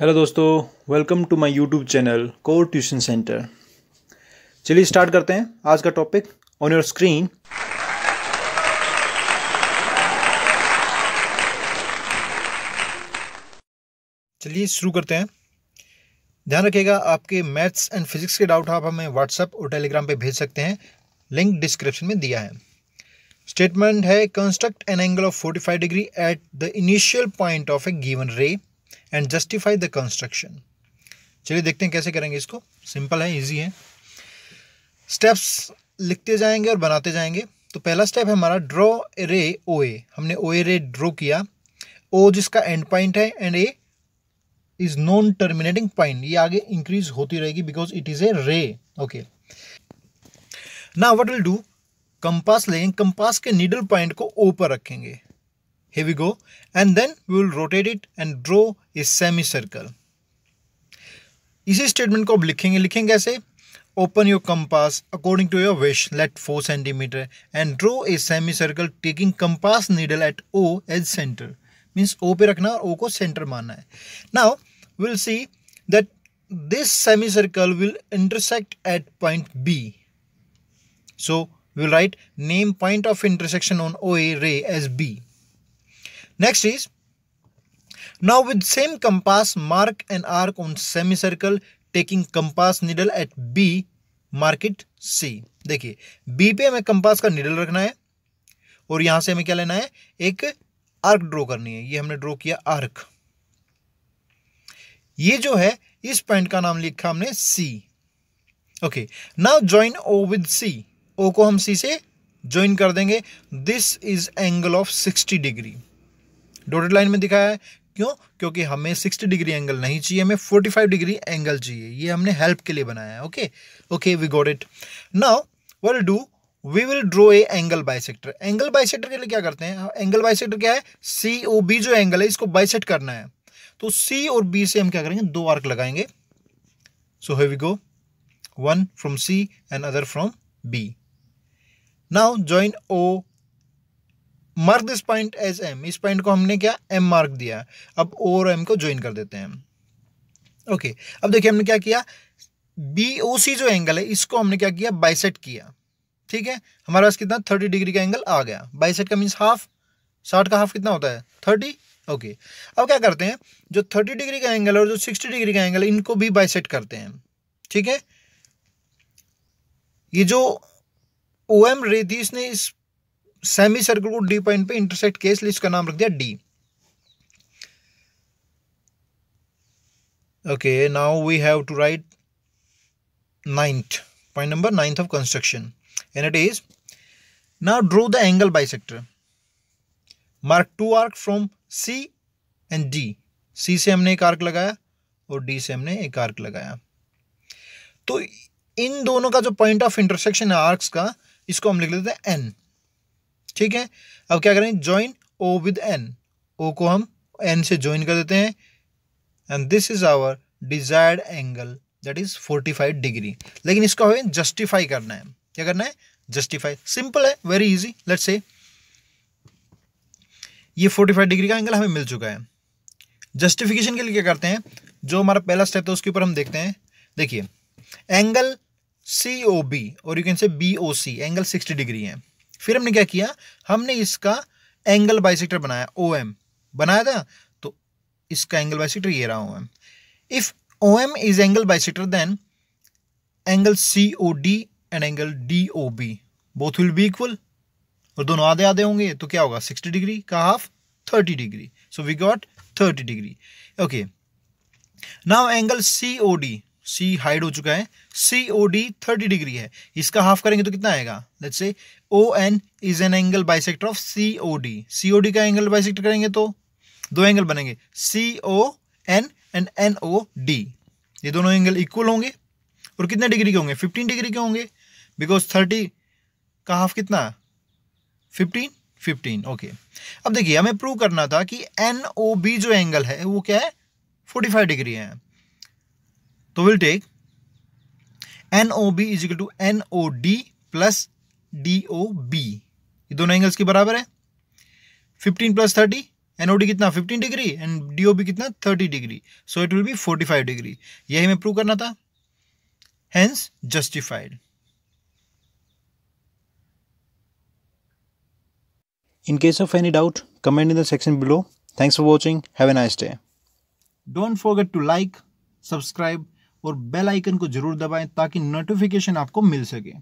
Hello दोस्तों welcome to my YouTube channel core tuition centre चलिए start करते हैं आज का टॉपिक ऑन योर स्क्रीन चलिए शुरू करते हैं ध्यान रखिएगा आपके मैथ्स एंड फिजिक्स के डाउट आप हमें व्हाट्सएप और टेलीग्राम पे भेज सकते हैं लिंक डिस्क्रिप्शन में दिया है स्टेटमेंट है construct an angle of 45 degree at the initial point of a given ray and justify the construction चलिए देखते हैं कैसे करेंगे इसको सिंपल है इजी है स्टेप्स लिखते जाएंगे और बनाते जाएंगे तो पहला स्टेप है हमारा ड्रॉ रे ओ ए हमने ओ ए रे ड्रॉ किया ओ जिसका एंड पॉइंट है and A is non terminating point ये आगे इंक्रीज होती रहेगी because it is a ray okay ना वट विल डू कंपास लेंगे कंपास के नीडल पॉइंट को ओ पर रखेंगे Here we go. And then we will rotate it and draw a semicircle. इसी स्टेटमेंट को आप लिखेंगे लिखेंगे कैसे? Open your compass according to your wish let four centimetre and draw a semi circle taking compass needle at O as centre means O पे रखना और ओ को सेंटर मानना है now will see that this semicircle will intersect at point B. So we will write name point of intersection on OA ray as B. Next is, now with same compass, mark an arc on semicircle taking compass needle at B, mark it C. देखिए B पे हमें compass का needle रखना है और यहां से हमें क्या लेना है एक आर्क ड्रॉ करनी है ये हमने ड्रॉ किया आर्क ये जो है इस पॉइंट का नाम लिखा हमने C okay now join O with C O को हम सी से ज्वाइन कर देंगे this is angle of sixty degree dotted line में दिखाया है क्यों क्योंकि हमें 60 डिग्री एंगल नहीं चाहिए हमें 45 डिग्री एंगल चाहिए ये हमने हेल्प के लिए बनाया है okay okay we got it now what do we will draw a angle bisector angle bisector के लिए क्या करते हैं एंगल बाइसेक्टर क्या है सी ओ बी जो एंगल है इसको बाइसेट करना है तो सी और बी से हम क्या करेंगे दो आर्क लगाएंगे so hey we go one from C and other from B now join O mark this point as M इस पॉइंट को हमने क्या एम मार्क दिया अब ओ और एम को ज्वाइन कर देते हैं ओके okay, अब देखिए हमने क्या किया बी ओ सी जो एंगल है इसको हमने क्या किया बाइसेट किया ठीक है हमारे पास कितना थर्टी डिग्री का एंगल आ गया बाइसेट का मीन्स हाफ साठ का हाफ कितना होता है थर्टी ओके okay. अब क्या करते हैं जो थर्टी डिग्री का एंगल और जो सिक्सटी डिग्री का एंगल इनको भी बाइसेट करते हैं ठीक है ये जो ओ एम रे थी इसने इस सेमी सर्कल को डी पॉइंट पे इंटरसेक्ट के इसलिए इसका नाम रख दिया D okay now we have to write ninth point number ninth of construction in it is now drew the angle bisector mark two arc from C and D C से हमने एक arc लगाया और D से हमने एक arc लगाया तो इन दोनों का जो पॉइंट ऑफ इंटरसेक्शन है आर्क्स का इसको हम लिख लेते हैं एन ठीक है अब क्या करें join O with N O को हम एन से ज्वाइन कर देते हैं and this is our desired angle that is five degree लेकिन इसको हमें जस्टिफाई करना है क्या करना है जस्टिफाई सिंपल है वेरी इजी लेट से ये फोर्टी फाइव डिग्री का एंगल हमें मिल चुका है जस्टिफिकेशन के लिए क्या करते हैं जो हमारा पहला स्टेप था उसके ऊपर हम देखते हैं देखिए एंगल सी ओ बी और you can say B O C angle sixty degree है फिर हमने क्या किया हमने इसका एंगल बाइसेक्टर बनाया ओ एम बनाया था तो इसका एंगल बाइसेक्टर ये रहा O M if O M is angle bisector then angle C O D and angle D O B both will be equal और दोनों आधे आधे होंगे तो क्या होगा सिक्सटी डिग्री का half thirty degree so we got thirty degree okay now angle C O D C हाइड हो चुका है C O D thirty degree है इसका हाफ करेंगे तो कितना आएगा लेट्स से ओ N is an angle bisector of C O D C O D का एंगल बाइसेक्ट करेंगे तो दो एंगल बनेंगे C O N and N O D ये दोनों एंगल इक्वल होंगे और कितने डिग्री के होंगे फिफ्टीन डिग्री के होंगे बिकॉज थर्टी का हाफ कितना फिफ्टीन फिफ्टीन ओके अब देखिए हमें प्रूव करना था कि एन ओ बी जो एंगल है वो क्या है फोर्टी फाइव डिग्री है तो will take N O B is equal to N O D plus D O B ये दोनों एंगल्स के बराबर है फिफ्टीन प्लस थर्टी एनओडी कितना fifteen degree and D O B कितना thirty degree so it will be forty five degree यही मैं prove करना था hence justified In case of any doubt, comment in the section below. Thanks for watching. Have a nice day. Don't forget to like, subscribe और bell icon को जरूर दबाएं ताकि notification आपको मिल सके